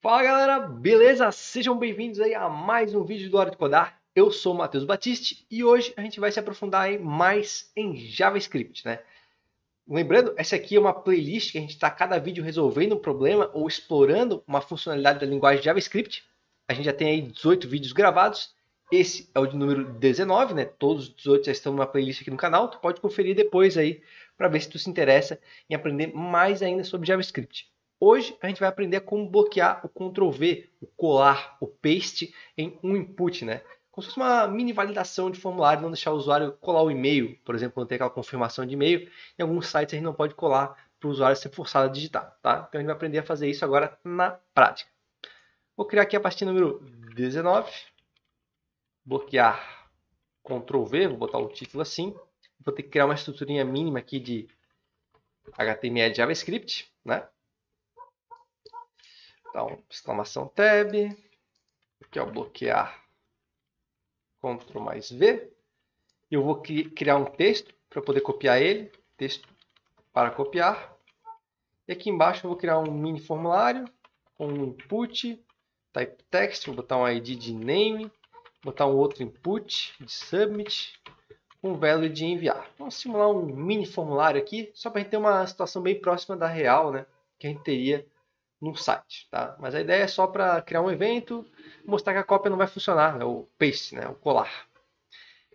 Fala galera, beleza? Sejam bem-vindos aí a mais um vídeo do Hora de Codar. Eu sou o Matheus Batiste e hoje a gente vai se aprofundar aí mais em JavaScript, né? Lembrando, essa aqui é uma playlist que a gente está cada vídeo resolvendo um problema ou explorando uma funcionalidade da linguagem JavaScript. A gente já tem aí 18 vídeos gravados. Esse é o de número 19, né? Todos os 18 já estão numa playlist aqui no canal. Tu pode conferir depois aí para ver se tu se interessa em aprender mais ainda sobre JavaScript. Hoje a gente vai aprender como bloquear o Ctrl V, o colar, o paste em um input, né? Como se fosse uma mini validação de formulário, não deixar o usuário colar o e-mail, por exemplo, quando tem aquela confirmação de e-mail, em alguns sites a gente não pode colar para o usuário ser forçado a digitar, tá? Então a gente vai aprender a fazer isso agora na prática. Vou criar aqui a pastinha número 19, bloquear Ctrl V, vou botar o título assim. Vou ter que criar uma estruturinha mínima aqui de HTML e JavaScript, né? Então, exclamação tab, aqui é o bloquear Ctrl mais V. Eu vou criar um texto para poder copiar ele, texto para copiar. E aqui embaixo eu vou criar um mini formulário com um input, type text, vou botar um ID de name, botar um outro input de submit, um value de enviar. Vamos simular um mini formulário aqui, só para a gente ter uma situação bem próxima da real, né? Que a gente teria no site, tá? Mas a ideia é só para criar um evento, mostrar que a cópia não vai funcionar, né? o paste, né? o colar.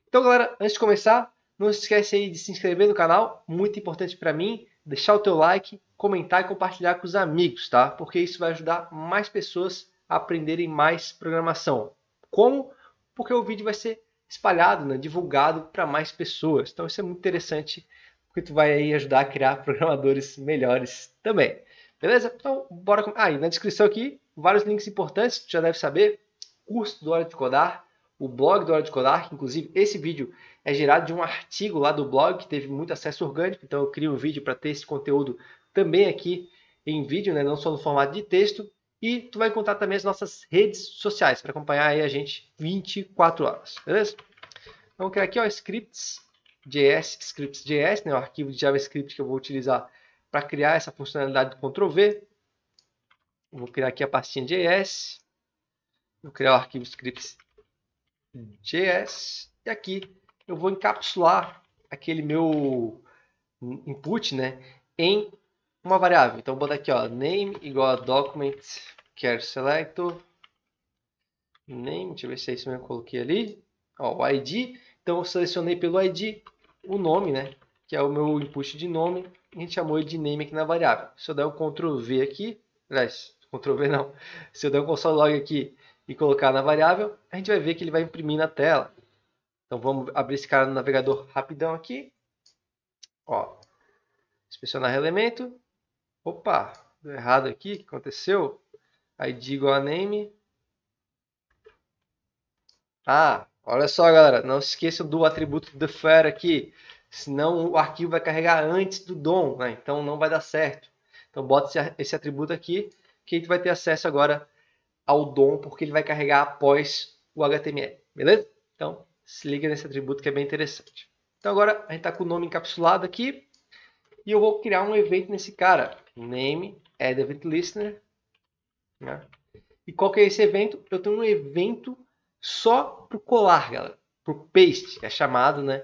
Então, galera, antes de começar, não se esquece aí de se inscrever no canal, muito importante para mim, deixar o teu like, comentar e compartilhar com os amigos, tá? Porque isso vai ajudar mais pessoas a aprenderem mais programação. Como? Porque o vídeo vai ser espalhado, né? divulgado para mais pessoas. Então isso é muito interessante, porque tu vai aí ajudar a criar programadores melhores também. Beleza? Então, bora. Com... Ah, e na descrição aqui, vários links importantes, já deve saber. Curso do Hora de Codar, o blog do Hora de Codar, que inclusive esse vídeo é gerado de um artigo lá do blog que teve muito acesso orgânico, então eu crio um vídeo para ter esse conteúdo também aqui em vídeo, né? não só no formato de texto. E tu vai encontrar também as nossas redes sociais para acompanhar aí a gente 24 horas, beleza? Vamos então, criar aqui, ó, scripts.js, scripts.js, né, o arquivo de JavaScript que eu vou utilizar para criar essa funcionalidade do Ctrl V, vou criar aqui a pastinha JS, vou criar o arquivo scripts JS e aqui eu vou encapsular aquele meu input, né, em uma variável. Então vou botar aqui, ó, name igual a document quer selector name, deixa eu ver se é isso mesmo que eu coloquei ali, ó, o ID. Então eu selecionei pelo ID o nome, né, que é o meu input de nome a gente chamou ele de name aqui na variável. Se eu der um Ctrl V aqui, aliás, Ctrl V não, se eu der um console log aqui e colocar na variável, a gente vai ver que ele vai imprimir na tela. Então vamos abrir esse cara no navegador rapidão aqui. Ó, inspecionar elemento. Opa, deu errado aqui, o que aconteceu? ID igual a name. Ah, olha só galera, não se esqueçam do atributo defer aqui senão o arquivo vai carregar antes do DOM, né? então não vai dar certo. Então bota esse atributo aqui, que a gente vai ter acesso agora ao DOM, porque ele vai carregar após o HTML, beleza? Então se liga nesse atributo que é bem interessante. Então agora a gente está com o nome encapsulado aqui, e eu vou criar um evento nesse cara, name add event listener, né? E qual que é esse evento? Eu tenho um evento só para colar, galera, para paste, é chamado, né?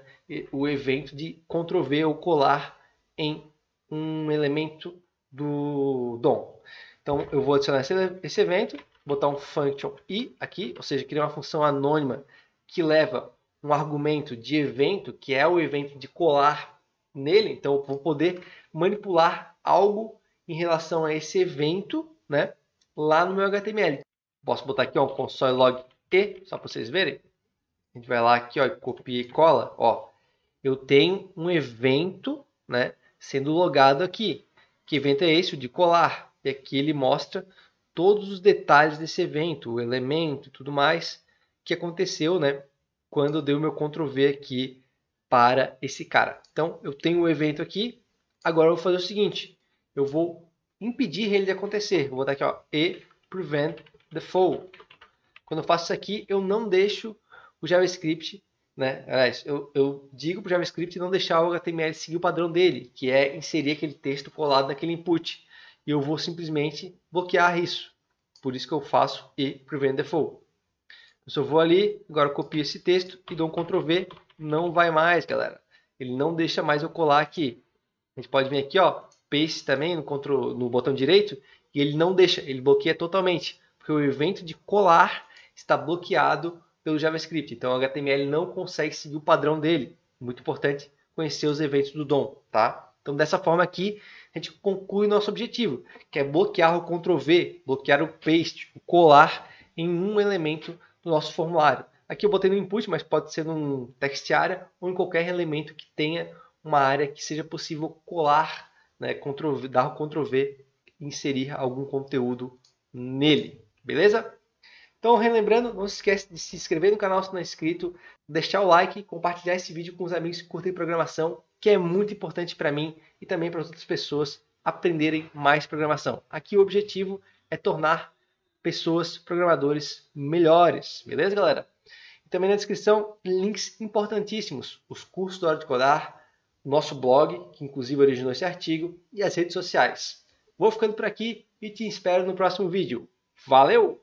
o evento de controver ou colar em um elemento do DOM. Então eu vou adicionar esse, esse evento, botar um function i aqui, ou seja, criar uma função anônima que leva um argumento de evento, que é o evento de colar nele, então eu vou poder manipular algo em relação a esse evento, né, lá no meu HTML. Posso botar aqui ó, um console.log e, só para vocês verem. A gente vai lá aqui ó, e copia e cola, ó, eu tenho um evento né, sendo logado aqui. Que evento é esse? O de colar. E aqui ele mostra todos os detalhes desse evento, o elemento e tudo mais que aconteceu né, quando eu dei o meu Ctrl V aqui para esse cara. Então, eu tenho o um evento aqui. Agora eu vou fazer o seguinte. Eu vou impedir ele de acontecer. Vou botar aqui, ó, e prevent the fall. Quando eu faço isso aqui, eu não deixo o JavaScript né? Eu, eu digo para o JavaScript não deixar o HTML seguir o padrão dele, que é inserir aquele texto colado naquele input. E eu vou simplesmente bloquear isso. Por isso que eu faço e prevent default. Eu só vou ali, agora copio esse texto e dou um Ctrl V. Não vai mais, galera. Ele não deixa mais eu colar aqui. A gente pode vir aqui, ó, paste também no, control, no botão direito e ele não deixa, ele bloqueia totalmente, porque o evento de colar está bloqueado pelo JavaScript. Então, o HTML não consegue seguir o padrão dele. Muito importante conhecer os eventos do DOM, tá? Então, dessa forma aqui, a gente conclui nosso objetivo, que é bloquear o Ctrl+V, bloquear o paste, o colar em um elemento do nosso formulário. Aqui eu botei no input, mas pode ser num text area ou em qualquer elemento que tenha uma área que seja possível colar, né, Ctrl, dar o Ctrl+V, inserir algum conteúdo nele, beleza? Então, relembrando, não se esquece de se inscrever no canal se não é inscrito, deixar o like, compartilhar esse vídeo com os amigos que curtem programação, que é muito importante para mim e também para outras pessoas aprenderem mais programação. Aqui o objetivo é tornar pessoas programadores melhores, beleza, galera? E também na descrição, links importantíssimos, os cursos da Hora de Codar, nosso blog, que inclusive originou esse artigo, e as redes sociais. Vou ficando por aqui e te espero no próximo vídeo. Valeu!